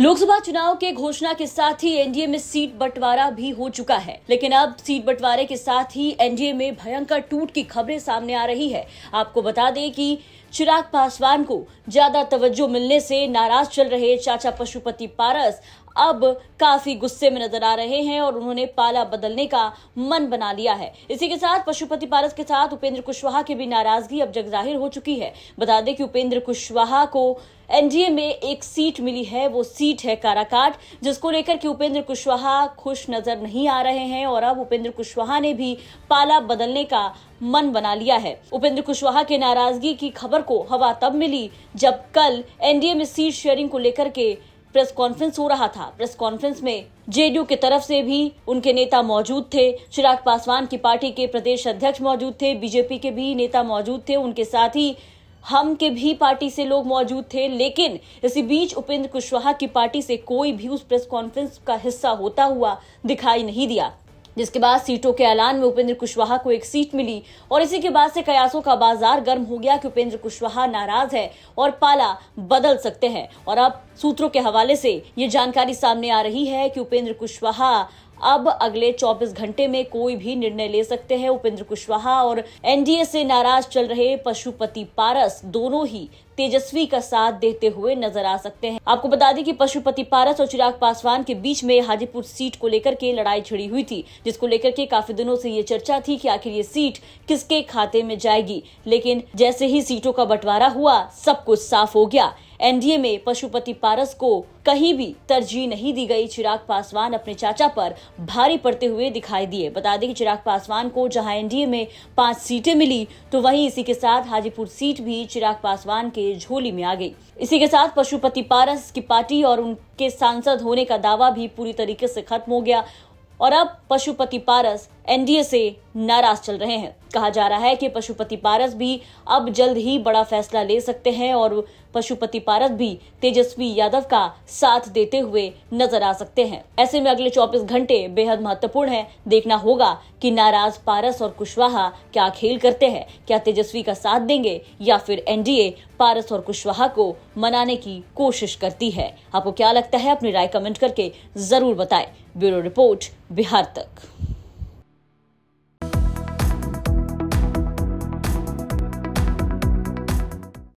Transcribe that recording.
लोकसभा चुनाव के घोषणा के साथ ही एनडीए में सीट बंटवारा भी हो चुका है लेकिन अब सीट बंटवारे के साथ ही एनडीए में भयंकर टूट की खबरें सामने आ रही है आपको बता दें कि चिराग पासवान को ज्यादा तवज्जो मिलने से नाराज चल रहे चाचा पशुपति पारस अब काफी गुस्से में नजर आ रहे हैं और उन्होंने पाला बदलने का मन बना लिया है इसी के साथ पशुपति पारस के साथ उपेंद्र कुशवाहा की भी नाराजगी अब जग जाहिर हो चुकी है बता दें कि उपेंद्र कुशवाहा को एनडीए में एक सीट मिली है वो सीट है काराकाट जिसको लेकर के उपेंद्र कुशवाहा खुश नजर नहीं आ रहे हैं और अब उपेंद्र कुशवाहा ने भी पाला बदलने का मन बना लिया है उपेंद्र कुशवाहा के नाराजगी की खबर को हवा तब मिली जब कल एनडीए में सीट शेयरिंग को लेकर के प्रेस कॉन्फ्रेंस हो रहा था प्रेस कॉन्फ्रेंस में जेडीयू की तरफ से भी उनके नेता मौजूद थे चिराग पासवान की पार्टी के प्रदेश अध्यक्ष मौजूद थे बीजेपी के भी नेता मौजूद थे उनके साथ ही हम के भी पार्टी से लोग मौजूद थे लेकिन इसी बीच उपेंद्र कुशवाहा की पार्टी से कोई भी उस प्रेस कॉन्फ्रेंस का हिस्सा होता हुआ दिखाई नहीं दिया जिसके बाद सीटों के ऐलान में उपेंद्र कुशवाहा को एक सीट मिली और इसी के बाद से कयासों का बाजार गर्म हो गया कि उपेंद्र कुशवाहा नाराज है और पाला बदल सकते हैं और अब सूत्रों के हवाले से ये जानकारी सामने आ रही है कि उपेंद्र कुशवाहा अब अगले 24 घंटे में कोई भी निर्णय ले सकते हैं उपेंद्र कुशवाहा और एनडीए से नाराज चल रहे पशुपति पारस दोनों ही तेजस्वी का साथ देते हुए नजर आ सकते हैं आपको बता दें कि पशुपति पारस और चिराग पासवान के बीच में हाजीपुर सीट को लेकर के लड़ाई छिड़ी हुई थी जिसको लेकर के काफी दिनों से ये चर्चा थी कि आखिर ये सीट किसके खाते में जाएगी लेकिन जैसे ही सीटों का बंटवारा हुआ सब कुछ साफ हो गया एनडीए में पशुपति पारस को कहीं भी तरजीह नहीं दी गई चिराग पासवान अपने चाचा पर भारी पड़ते हुए दिखाई दिए बता दें कि चिराग पासवान को जहां एनडीए में पांच सीटें मिली तो वहीं इसी के साथ हाजीपुर सीट भी चिराग पासवान के झोली में आ गई इसी के साथ पशुपति पारस की पार्टी और उनके सांसद होने का दावा भी पूरी तरीके से खत्म हो गया और अब पशुपति पारस एनडीए से नाराज चल रहे हैं कहा जा रहा है कि पशुपति पारस भी अब जल्द ही बड़ा फैसला ले सकते हैं और पशुपति पारस भी तेजस्वी यादव का साथ देते हुए नजर आ सकते हैं ऐसे में अगले 24 घंटे बेहद महत्वपूर्ण है देखना होगा कि नाराज पारस और कुशवाहा क्या खेल करते हैं क्या तेजस्वी का साथ देंगे या फिर एनडीए पारस और कुशवाहा को मनाने की कोशिश करती है आपको क्या लगता है अपनी राय कमेंट करके जरूर बताए ब्यूरो रिपोर्ट बिहार तक